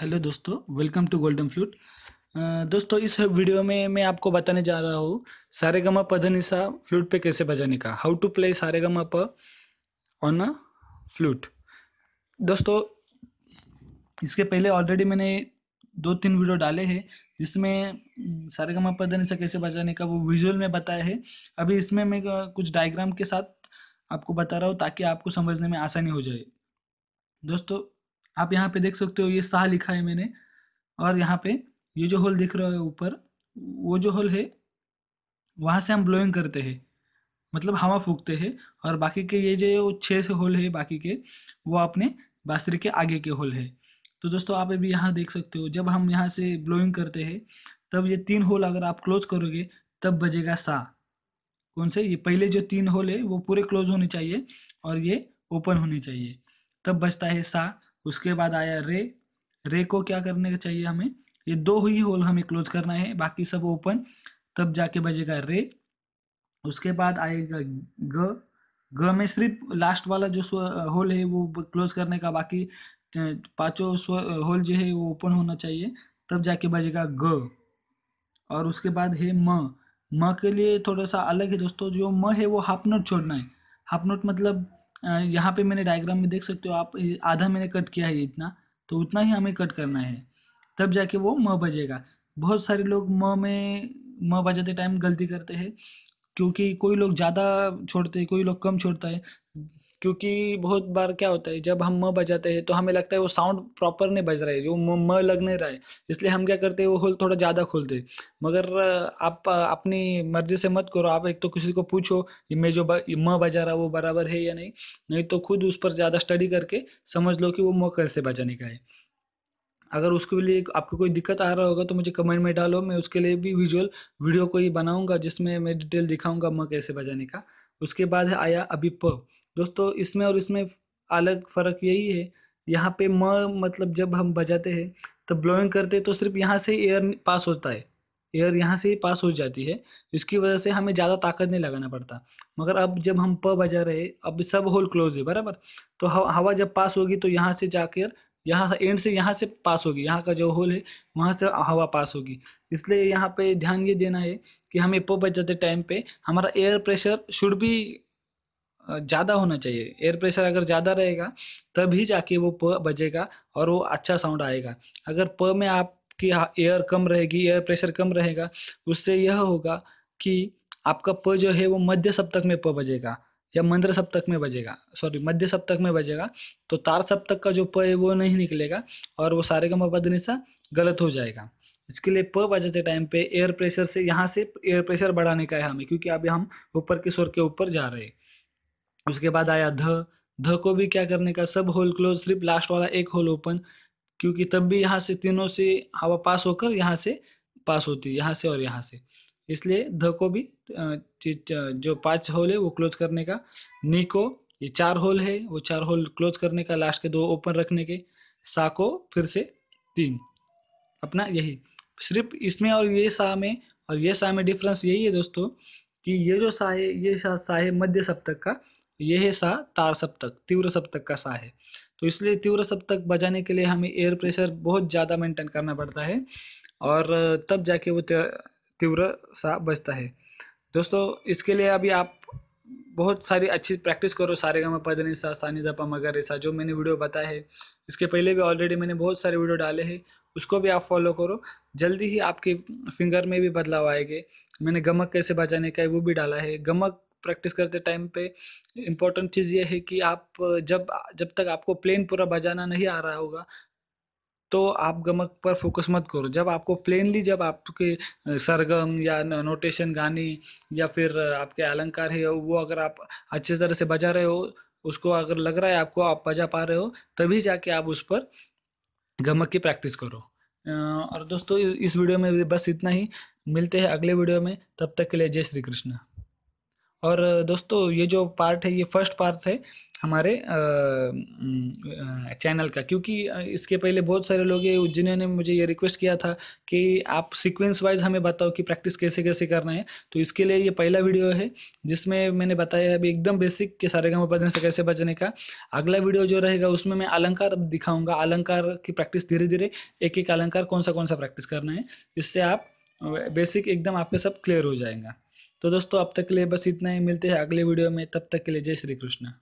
hello दोस्तों welcome to golden flute दोस्तों इस वीडियो में मैं आपको बताने जा रहा हूँ सारे गमा पधनिसा फ्लूट पे कैसे बजाने का हाउ टू प्ले सारे गमा प ऑन अ फ्लूट दोस्तों इसके पहले ऑलरेडी मैंने दो तीन वीडियो डाले हैं जिसमें सारे गमा पधनिसा कैसे बजाने का वो विजुअल में बताया है अभी इसमें मैं कुछ डायग्राम के साथ आपको बता रहा हूँ ताकि आपको समझने में आसानी हो जाए दोस्तों आप यहाँ पे देख सकते हो ये सा लिखा है मैंने और यहाँ पे ये जो होल दिख रहा है ऊपर वो जो होल है वहां से हम ब्लोइंग करते हैं मतलब हवा फूकते हैं और बाकी के ये जो छः से होल है बाकी के वो अपने बास्त्री के आगे के होल है तो दोस्तों आप अभी यहाँ देख सकते हो जब हम यहाँ से ब्लोइंग करते हैं तब ये तीन होल अगर आप क्लोज करोगे तब बजेगा सा कौन से ये पहले जो तीन होल है वो पूरे क्लोज होने चाहिए और ये ओपन होने चाहिए तब बजता है सा उसके बाद आया रे रे को क्या करने का चाहिए हमें ये दो ही होल हमें क्लोज करना है बाकी सब ओपन तब जाके बजेगा रे उसके बाद आएगा ग ग में सिर्फ लास्ट वाला जो होल है वो क्लोज करने का बाकी पांचों होल जो है वो ओपन होना चाहिए तब जाके बजेगा ग और उसके बाद है म म के लिए थोड़ा सा अलग है दोस्तों जो म है वो हाफ नोट छोड़ना है हाफ नोट मतलब यहाँ पे मैंने डायग्राम में देख सकते हो आप आधा मैंने कट किया है इतना तो उतना ही हमें कट करना है तब जाके वो म बजेगा बहुत सारे लोग म में म बजाते टाइम गलती करते हैं क्योंकि कोई लोग ज़्यादा छोड़ते हैं कोई लोग कम छोड़ता है क्योंकि बहुत बार क्या होता है जब हम म बजाते हैं तो हमें लगता है वो साउंड प्रॉपर नहीं बज रहा है जो म, लग नहीं रहा है इसलिए हम क्या करते हैं वो होल थोड़ा ज़्यादा खोलते हैं मगर आप अपनी मर्जी से मत करो आप एक तो किसी को पूछो मैं जो म बजा रहा वो बराबर है या नहीं नहीं तो खुद उस पर ज़्यादा स्टडी करके समझ लो कि वो म कैसे बजाने का है अगर उसके लिए आपको कोई दिक्कत आ रहा होगा तो मुझे कमेंट में डालो मैं उसके लिए भी विजुअल वीडियो को ही बनाऊंगा जिसमें मैं डिटेल दिखाऊंगा म कैसे बजाने का उसके बाद आया अभी प दोस्तों इसमें और इसमें अलग फ़र्क यही है यहाँ पे म मतलब जब हम बजाते हैं तो ब्लोइंग करते हैं तो सिर्फ यहाँ से एयर पास होता है एयर यहाँ से ही पास हो जाती है इसकी वजह से हमें ज़्यादा ताकत नहीं लगाना पड़ता मगर अब जब हम प बजा रहे अब सब होल क्लोज है बराबर तो हवा जब पास होगी तो यहाँ से जाकर यहाँ एंड से यहाँ से पास होगी यहाँ का जो होल है वहाँ से हवा पास होगी इसलिए यहाँ पे ध्यान ये देना है कि हमें प बजाते टाइम पे हमारा एयर प्रेशर शुड भी ज़्यादा होना चाहिए एयर प्रेशर अगर ज़्यादा रहेगा तभी जाके वो प बजेगा और वो अच्छा साउंड आएगा अगर प में आपकी एयर कम रहेगी एयर प्रेशर कम रहेगा उससे यह होगा कि आपका प जो है वो मध्य सप्तक में प बजेगा या मंद्र सप्तक में बजेगा सॉरी मध्य सप्तक में बजेगा तो तार सप्तक का जो प है वो नहीं निकलेगा और वो सारे का सा गलत हो जाएगा इसके लिए प बजते टाइम पे एयर प्रेशर से यहाँ से एयर प्रेशर बढ़ाने का है हमें क्योंकि अभी हम ऊपर के स्वर के ऊपर जा रहे हैं उसके बाद आया ध ध को भी क्या करने का सब होल क्लोज सिर्फ लास्ट वाला एक होल ओपन क्योंकि तब भी यहाँ से तीनों से हवा पास होकर यहाँ से पास होती है यहाँ से और यहाँ से इसलिए ध को भी जो पांच होल है वो क्लोज करने का नी को ये चार होल है वो चार होल क्लोज करने का लास्ट के दो ओपन रखने के सा को फिर से तीन अपना यही सिर्फ इसमें और ये सा में और ये सा में डिफरेंस यही है दोस्तों कि ये जो सा है ये सा, सा है मध्य सप्तक का ये है सा तार सप्तक तीव्र सप्तक का सा है तो इसलिए तीव्र सप्तक बजाने के लिए हमें एयर प्रेशर बहुत ज़्यादा मेंटेन करना पड़ता है और तब जाके वो तीव्र सा बजता है दोस्तों इसके लिए अभी आप बहुत सारी अच्छी प्रैक्टिस करो सारे में पदनी सा सानी दपा मगर ऐसा जो मैंने वीडियो बताया है इसके पहले भी ऑलरेडी मैंने बहुत सारे वीडियो डाले हैं उसको भी आप फॉलो करो जल्दी ही आपके फिंगर में भी बदलाव आएंगे मैंने गमक कैसे बजाने का है वो भी डाला है गमक प्रैक्टिस करते टाइम पे इम्पोर्टेंट चीज़ ये है कि आप जब जब तक आपको प्लेन पूरा बजाना नहीं आ रहा होगा तो आप गमक पर फोकस मत करो जब आपको प्लेनली जब आपके सरगम या नोटेशन गानी या फिर आपके अलंकार है वो अगर आप अच्छे तरह से बजा रहे हो उसको अगर लग रहा है आपको आप बजा पा रहे हो तभी जाके आप उस पर गमक की प्रैक्टिस करो और दोस्तों इस वीडियो में बस इतना ही मिलते हैं अगले वीडियो में तब तक के लिए जय श्री कृष्ण और दोस्तों ये जो पार्ट है ये फर्स्ट पार्ट है हमारे चैनल का क्योंकि इसके पहले बहुत सारे लोग जिन्होंने मुझे ये रिक्वेस्ट किया था कि आप सीक्वेंस वाइज हमें बताओ कि प्रैक्टिस कैसे कैसे करना है तो इसके लिए ये पहला वीडियो है जिसमें मैंने बताया अभी एकदम बेसिक के सारे गाँव बजने से कैसे बचने का अगला वीडियो जो रहेगा उसमें मैं अलंकार दिखाऊँगा अलंकार की प्रैक्टिस धीरे धीरे एक एक अलंकार कौन सा कौन सा प्रैक्टिस करना है इससे आप बेसिक एकदम आपके सब क्लियर हो जाएगा तो दोस्तों अब तक के लिए बस इतना ही मिलते हैं अगले वीडियो में तब तक के लिए जय श्री कृष्ण